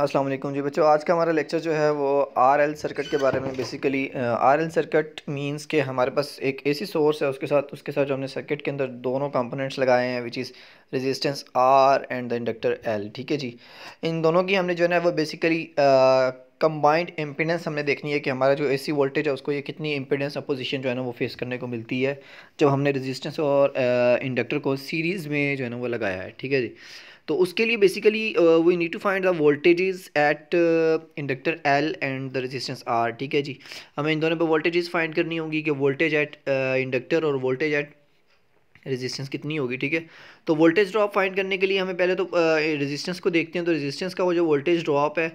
असलम जी बच्चों आज का हमारा लेक्चर जो है वो आर एल सर्किट के बारे में basically R L circuit means के हमारे पास एक सी सोर्स है उसके साथ उसके साथ जो हमने सर्किट के अंदर दोनों कंपोनेंट्स लगाए हैं which is resistance R and the inductor L ठीक है जी इन दोनों की हमने जो है ना वो बेसिकली कंबाइंड इम्पीडेंस हमने देखनी है कि हमारा जो सी वोल्टेज है उसको ये कितनी इम्पीडेंस अपोजिशन जो है ना वो फेस करने को मिलती है जब हमने रेजिस्टेंस और इंडक्टर को सीरीज़ में जो है ना वो लगाया है ठीक है जी तो उसके लिए basically we need to find the voltages at inductor L and the resistance R ठीक है जी हमें इन दोनों पर वोल्टेजेस फाइंड करनी होगी कि वोल्टेज एट इंडक्टर और वोल्टेज एट रेजिस्टेंस कितनी होगी ठीक है तो वोल्टेज ड्रॉप फाइंड करने के लिए हमें पहले तो रेजिस्टेंस uh, को देखते हैं तो रेजिस्टेंस का वो जो वोल्टेज ड्रॉप है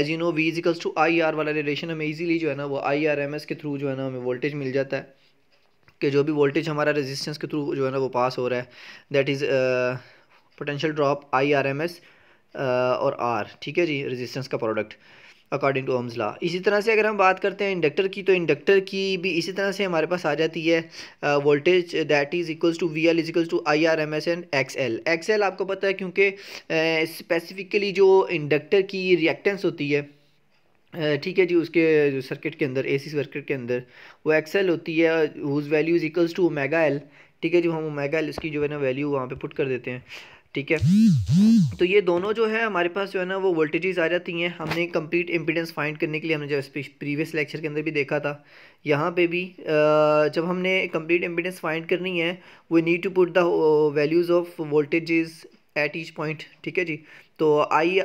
as you know V equals to I R वाला रिलेशन हमें इजीली जो है ना वो आई आर एम एस के थ्रू जो है ना हमें वोल्टेज मिल जाता है कि जो भी वोल्टेज हमारा रेजिस्टेंस के थ्रू जो है ना वो पास हो रहा है that is potential drop I R M S और आर ठीक है जी रेजिस्टेंस का प्रोडक्ट अकॉर्डिंग टू ओम्स इसी तरह से अगर हम बात करते हैं इंडक्टर की तो इंडक्टर की भी इसी तरह से हमारे पास आ जाती है voltage that is equals to V L is equals to I R M S and X L X L आपको पता है क्योंकि स्पेसिफिकली uh, जो इंडक्टर की रिएक्टेंस होती है uh, ठीक है जी उसके सर्किट के अंदर एसी सर्किट के अंदर वो एल होती है whose value is equals to omega L ठीक है जी हम ओमेगा एल इसकी जो है ना वैल्यू वहाँ पे पुट कर देते हैं ठीक है तो ये दोनों जो है हमारे पास जो है ना वो वोल्टेजेस आ जाती हैं हमने कंप्लीट इम्पिडेंस फाइंड करने के लिए हमने जब प्रीवियस लेक्चर के अंदर भी देखा था यहाँ पे भी जब हमने कंप्लीट इम्पिडेंस फाइंड करनी है we need to put the values of voltages at each point ठीक है जी तो आई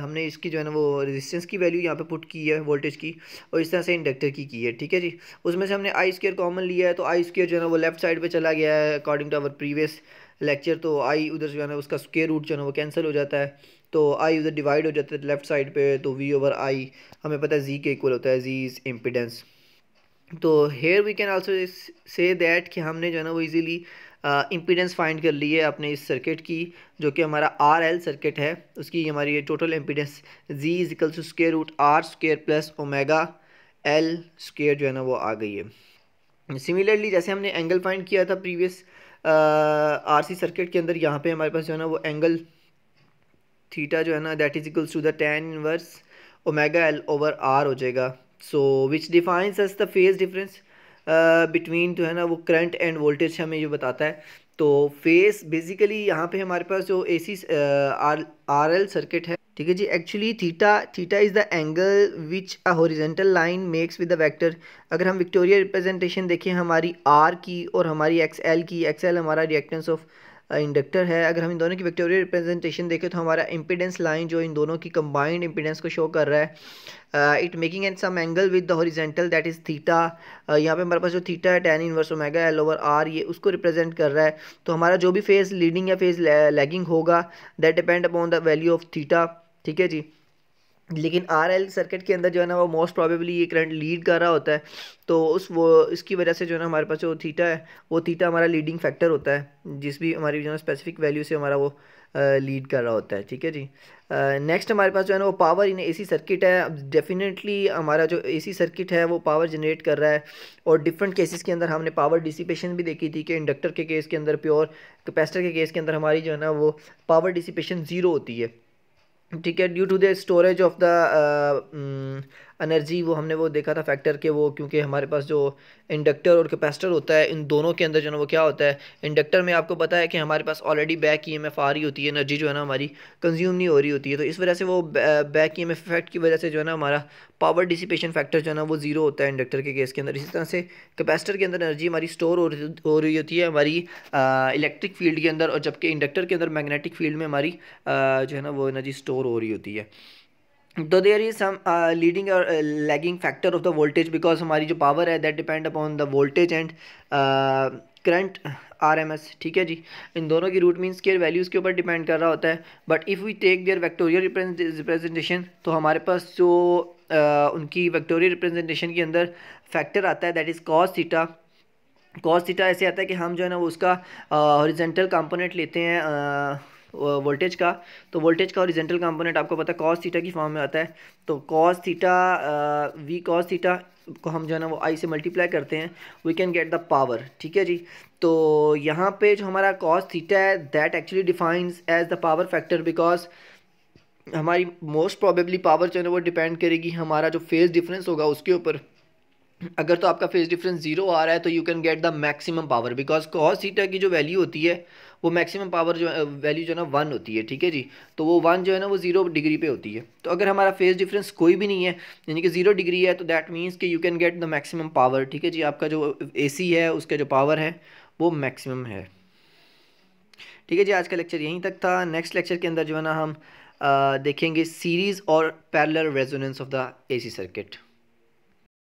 हमने इसकी जो है ना वो रेजिस्टेंस की वैल्यू यहाँ पे पुट की है वोल्टेज की और इस तरह से इंडक्टर की की है ठीक है जी उसमें से हमने आई स्केयर कॉमन लिया है तो आई स्केयर जो है ना वो लेफ्ट साइड पे चला गया है according to our previous lecture तो आई उधर जो है ना उसका स्केयर रूट जो है ना वो कैंसिल हो जाता है तो आई उधर डिवाइड हो जाता है लेफ्ट साइड पर तो वी ओवर आई हमें पता है जी के इक्वल होता है जी इज़ इम्पिडेंस तो here we can also say that कि हमने जो है ना वो ईज़िली इम्पीडेंस फाइंड कर ली है अपने इस सर्किट की जो कि हमारा आर एल सर्किट है उसकी हमारी ये total impedance Z equal to square root R square plus omega L square जो है ना वो आ गई है सिमिलरली जैसे हमने एंगल फाइंड किया था प्रीवियस आर सी सर्किट के अंदर यहाँ पे हमारे पास जो है ना वो एंगल थीटा जो है ना that is equals to the tan inverse omega L over R हो जाएगा so which defines as the phase difference between जो है ना वो करंट एंड वोल्टेज हमें ये बताता है तो फेस बेसिकली यहाँ पे हमारे पास जो A C R R L circuit है ठीक है जी actually theta theta is the angle which a horizontal line makes with the vector अगर हम विक्टोरिया रिप्रेजेंटेशन देखें हमारी आर की और हमारी एक्स एल की एक्स एल हमारा रिएक्टेंस ऑफ इंडक्टर है अगर हम इन दोनों की वेक्टोरियल रिप्रेजेंटेशन देखें तो हमारा इंपीडेंस लाइन जो इन दोनों की कंबाइंड इंपीडेंस को शो कर रहा है it making an some angle with the horizontal that is theta यहाँ पे हमारे पास जो थीटा है tan inverse omega L over R ये उसको रिप्रेजेंट कर रहा है तो हमारा जो भी फेज़ लीडिंग या फेज़ लैगिंग होगा that depend upon the value of theta ठीक है जी लेकिन आर एल सर्किट के अंदर जो है ना वो मोस्ट प्रॉबेबली ये करंट लीड कर रहा होता है तो उस वो इसकी वजह से जो है ना हमारे पास जो थीटा है वो थीटा हमारा लीडिंग फैक्टर होता है जिस भी हमारी जो है स्पेसिफिक वैल्यू से हमारा वो लीड कर रहा होता है ठीक है जी नेक्स्ट हमारे पास जो है ना वो पावर इन एसी सर्किट है डेफिनेटली हमारा जो एसी सर्किट है वो पावर जनरेट कर रहा है और डिफरेंट केसेस के अंदर हमने पावर डिसिपेशन भी देखी थी कि इंडक्टर के केस के अंदर प्योर कैपेसिटर के केस के अंदर हमारी जो है ना वो पावर डिसिपेशन ज़ीरो होती है ticket due to the storage of the uh, mm, energy वो हमने वो देखा था फैक्टर के वो क्योंकि हमारे पास जो इंडक्टर और कैपेसिटर होता है इन दोनों के अंदर जो है वो क्या होता है इंडक्टर में आपको पता है कि हमारे पास already back E M F आ रही होती है एनर्जी जो है ना हमारी कंज्यूम नहीं हो रही होती है तो इस वजह से वो back E M F effect की वजह से जो है ना हमारा पावर डिसिपेशन फैक्टर जो है ना वो ज़ीरो होता है इंडक्टर के केस के अंदर इसी तरह से कैपेसिटर के अंदर एनर्जी हमारी स्टोर हो रही होती है हमारी इलेक्ट्रिक फील्ड के अंदर और जबकि इंडक्टर के अंदर मैग्नेटिक फील्ड में हमारी जो है ना वो एनर्जी स्टोर हो रही होती है तो देयर इज सम लीडिंग और lagging factor of the voltage because हमारी जो पावर है that depend upon the voltage and current R M S ठीक है जी इन दोनों की रूट मीन्स केयर वैल्यूज़ के ऊपर डिपेंड कर रहा होता है but if we take their vectorial representation तो हमारे पास जो uh, उनकी वैक्टोरियल रिप्रेजेंटेशन के अंदर फैक्टर आता है that is cos theta cos theta ऐसे आता है कि हम जो है ना उसका हॉरिजेंटल uh, कंपोनेंट लेते हैं uh, वोल्टेज का तो वोल्टेज का ओरिजेंटल कंपोनेंट आपको पता है कॉस थीटा की फॉर्म में आता है तो cos theta we cos theta को हम जो है ना वो आई से मल्टीप्लाई करते हैं we can get the power ठीक है जी तो यहाँ पे जो हमारा कॉस थीटा है that actually defines as the power factor because हमारी मोस्ट प्रॉबेबली पावर जो है ना वो डिपेंड करेगी हमारा जो फेज़ डिफरेंस होगा उसके ऊपर अगर तो आपका फेज डिफरेंस जीरो आ रहा है तो you can get the maximum power because cos theta की जो वैल्यू होती है वो मैक्सिमम पावर जो वैल्यू जो है ना वन होती है ठीक है जी तो वो वन जो है ना वो जीरो डिग्री पे होती है तो अगर हमारा फेज डिफरेंस कोई भी नहीं है यानी कि जीरो डिग्री है तो दैट मीन्स कि you can get the maximum power ठीक है जी आपका जो ए है उसका जो पावर है वो मैक्सिमम है ठीक है जी आज का लेक्चर यहीं तक था नेक्स्ट लेक्चर के अंदर जो है ना हम आ, देखेंगे सीरीज़ और parallel resonance of the AC circuit